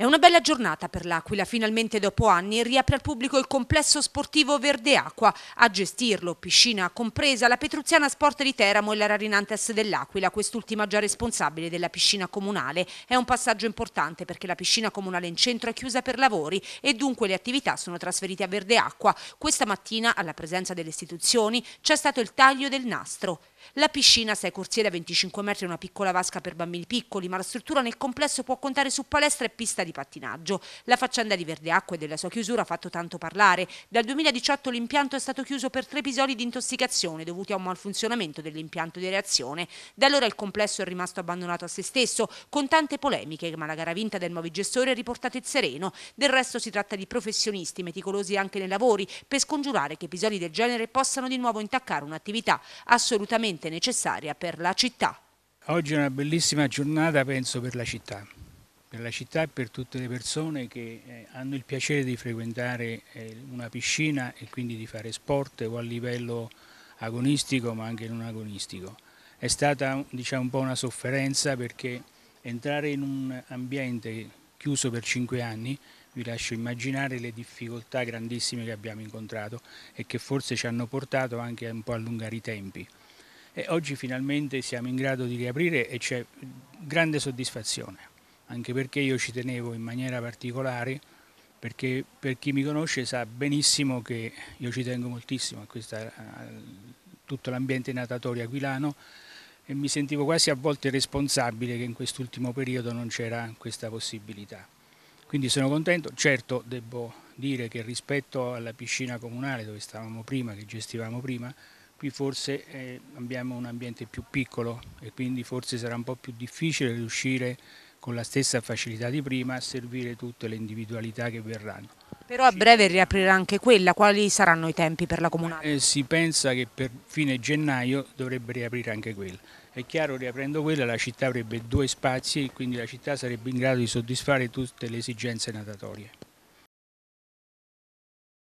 È una bella giornata per l'Aquila, finalmente dopo anni riapre al pubblico il complesso sportivo Verde Acqua, a gestirlo, piscina compresa, la Petruziana Sport di Teramo e la Rarinantes dell'Aquila, quest'ultima già responsabile della piscina comunale. È un passaggio importante perché la piscina comunale in centro è chiusa per lavori e dunque le attività sono trasferite a Verde Acqua. Questa mattina, alla presenza delle istituzioni, c'è stato il taglio del nastro. La piscina, sei corsiere a 25 metri, è una piccola vasca per bambini piccoli, ma la struttura nel complesso può contare su palestra e pista di di pattinaggio. La faccenda di Verdeacqua e della sua chiusura ha fatto tanto parlare. Dal 2018 l'impianto è stato chiuso per tre episodi di intossicazione dovuti a un malfunzionamento dell'impianto di reazione. Da allora il complesso è rimasto abbandonato a se stesso, con tante polemiche, ma la gara vinta del nuovi gestori è riportata in sereno. Del resto si tratta di professionisti meticolosi anche nei lavori per scongiurare che episodi del genere possano di nuovo intaccare un'attività assolutamente necessaria per la città. Oggi è una bellissima giornata, penso, per la città per la città e per tutte le persone che eh, hanno il piacere di frequentare eh, una piscina e quindi di fare sport o a livello agonistico ma anche non agonistico. È stata diciamo, un po' una sofferenza perché entrare in un ambiente chiuso per cinque anni vi lascio immaginare le difficoltà grandissime che abbiamo incontrato e che forse ci hanno portato anche a un po' allungare i tempi. E oggi finalmente siamo in grado di riaprire e c'è grande soddisfazione anche perché io ci tenevo in maniera particolare, perché per chi mi conosce sa benissimo che io ci tengo moltissimo a, questa, a tutto l'ambiente natatorio aquilano e mi sentivo quasi a volte responsabile che in quest'ultimo periodo non c'era questa possibilità. Quindi sono contento, certo devo dire che rispetto alla piscina comunale dove stavamo prima, che gestivamo prima, qui forse eh, abbiamo un ambiente più piccolo e quindi forse sarà un po' più difficile riuscire a con la stessa facilità di prima a servire tutte le individualità che verranno. Però a breve riaprirà anche quella, quali saranno i tempi per la comunale? Eh, si pensa che per fine gennaio dovrebbe riaprire anche quella. È chiaro riaprendo quella la città avrebbe due spazi e quindi la città sarebbe in grado di soddisfare tutte le esigenze natatorie.